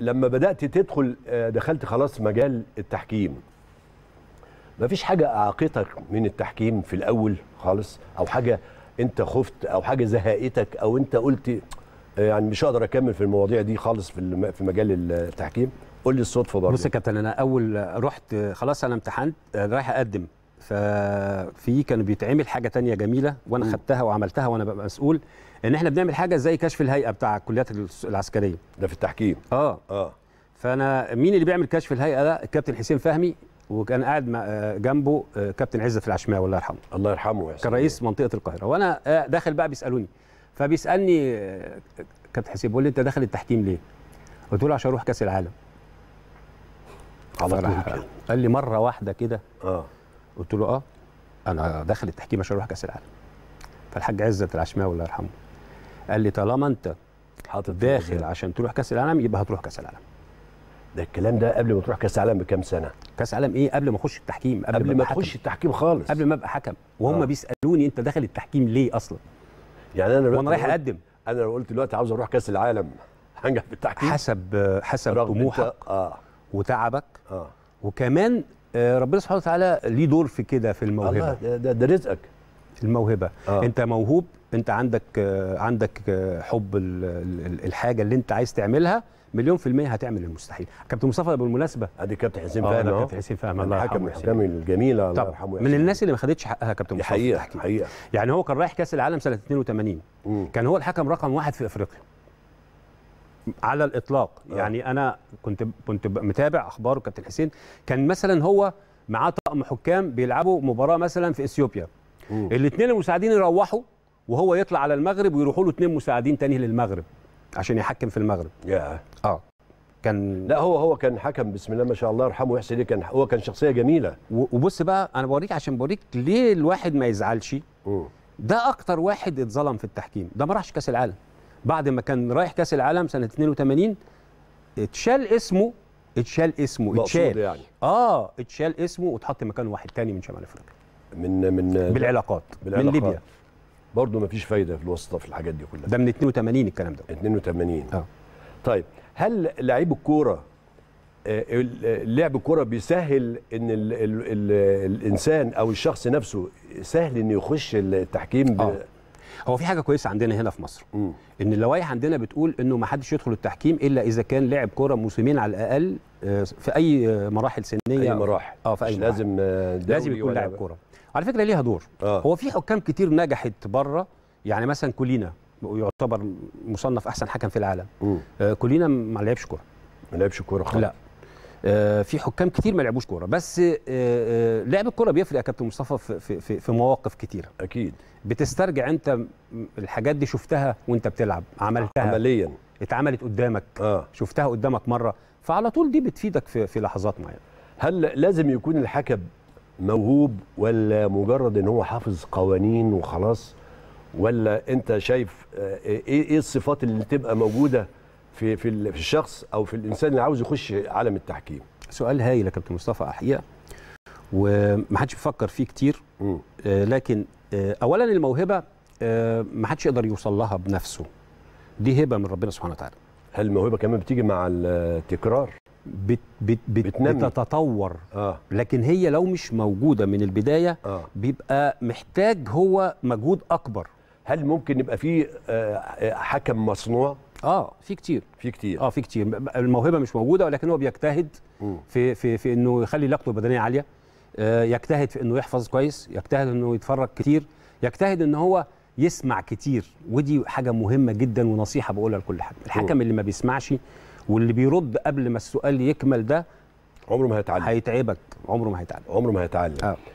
لما بدات تدخل آه، دخلت خلاص مجال التحكيم مفيش حاجه اعاقتك من التحكيم في الاول خالص او حاجه انت خفت او حاجه زهقتك او انت قلت آه، يعني مش هقدر اكمل في المواضيع دي خالص في في مجال التحكيم قول لي الصدفه برضه بص يا كابتن انا اول رحت خلاص انا امتحنت آه، رايح اقدم ففي كان بيتعمل حاجه تانية جميله وانا خدتها وعملتها وانا ببقى مسؤول ان احنا بنعمل حاجه زي كشف الهيئه بتاع الكليات العسكريه ده في التحكيم اه اه فانا مين اللي بيعمل كشف الهيئه ده الكابتن حسين فهمي وكان قاعد جنبه آه، كابتن عزت العشماوي الله يرحمه الله يرحمه كان رئيس منطقه القاهره وانا آه، داخل بقى بيسالوني فبيسالني آه، كابتن حسين بيقول لي انت داخل التحكيم ليه؟ قلت له عشان اروح كاس العالم على طول قال لي مره واحده كده اه قلت له اه انا داخل التحكيم عشان اروح كاس العالم فالحاج عزت العشماوي الله يرحمه قال لي طالما انت حاطط داخل عشان تروح كاس العالم يبقى هتروح كاس العالم ده الكلام ده قبل ما تروح كاس العالم بكام سنه كاس العالم ايه قبل ما اخش التحكيم قبل, قبل ما تخش التحكيم خالص قبل ما ابقى حكم وهم آه. بيسالوني انت داخل التحكيم ليه اصلا يعني انا وانا رايح اقدم انا لو قلت دلوقتي عاوز اروح كاس العالم هنجح في التحكيم حسب حسب طموحك آه. وتعبك آه. وكمان آه، ربنا سبحانه وتعالى ليه دور في كده في الموهبه الله ده, ده رزقك الموهبه آه. انت موهوب انت عندك آه، عندك آه، حب الحاجه اللي انت عايز تعملها مليون في المية هتعمل المستحيل. كابتن مصطفى بالمناسبة ادي كابتن حسين فهمي اه كابتن حسين فهمي الله يرحمه الحكم الجميلة الله يرحمه من الناس اللي ما خدتش حقها كابتن مصطفى حقيقة حقيقة يعني هو كان رايح كأس العالم سنة 82 مم. كان هو الحكم رقم واحد في افريقيا على الاطلاق أوه. يعني انا كنت كنت متابع اخبار كابتن حسين كان مثلا هو معاه طقم حكام بيلعبوا مباراه مثلا في اثيوبيا الاثنين المساعدين يروحوا وهو يطلع على المغرب ويروحوا له اثنين مساعدين تاني للمغرب عشان يحكم في المغرب يا yeah. اه كان لا هو هو كان حكم بسم الله ما شاء الله يرحمه ويحسن كان هو كان شخصيه جميله وبص بقى انا بوريك عشان بوريك ليه الواحد ما يزعلش ده اكتر واحد اتظلم في التحكيم ده ما راحش كاس العالم بعد ما كان رايح كاس العالم سنه 82 اتشال اسمه اتشال اسمه اتشال يعني. اه اتشال اسمه واتحط مكان واحد تاني من شمال افريقيا من من بالعلاقات, بالعلاقات. من ليبيا برضه ما فيش فايده في الواسطه في الحاجات دي كلها ده من 82 الكلام ده 82 اه طيب هل لعيب الكوره آه، لعب الكوره بيسهل ان الـ الـ الـ الانسان او الشخص نفسه سهل انه يخش التحكيم آه. هو في حاجه كويسه عندنا هنا في مصر م. ان اللوائح عندنا بتقول انه ما حدش يدخل التحكيم الا اذا كان لعب كوره موسمين على الاقل آه، في اي مراحل سنيه اي مراحل اه في اي مش مراحل. لازم آه، لازم يكون لاعب كوره على فكره ليها دور آه. هو في حكام كتير نجحت بره يعني مثلا كولينا يعتبر مصنف احسن حكم في العالم آه كولينا ما لعبش كوره ما لعبش كوره خالص لا آه، في حكام كتير ما لعبوش كوره بس آه، آه، لعب الكوره بيفرق يا كابتن مصطفى في, في, في مواقف كتير اكيد بتسترجع انت الحاجات دي شفتها وانت بتلعب عملتها عمليا اتعملت قدامك آه. شفتها قدامك مره فعلى طول دي بتفيدك في, في لحظات معينه هل لازم يكون الحكم موهوب ولا مجرد ان هو حافظ قوانين وخلاص ولا انت شايف إيه،, ايه الصفات اللي تبقى موجوده في في في الشخص او في الانسان اللي عاوز يخش عالم التحكيم سؤال هايل يا كابتن مصطفى حقيقه ومحدش بيفكر فيه كتير آه، لكن آه، اولا الموهبه آه، محدش يقدر يوصل لها بنفسه دي هبه من ربنا سبحانه وتعالى هل الموهبه كمان بتيجي مع التكرار بت بت بتنمي. بتتطور آه. لكن هي لو مش موجوده من البدايه آه. بيبقى محتاج هو مجهود اكبر هل ممكن يبقى في حكم مصنوع اه في كتير في كتير اه في كتير الموهبه مش موجوده ولكن هو بيجتهد في في في انه يخلي لياقته البدنيه عاليه آه يجتهد في انه يحفظ كويس يجتهد انه يتفرج كتير يجتهد ان هو يسمع كتير ودي حاجه مهمه جدا ونصيحه بقولها لكل حد الحكم اللي ما بيسمعش واللي بيرد قبل ما السؤال يكمل ده عمره ما هيتعلم هيتعبك عمره ما هيتعلم عمره ما هيتعلم آه.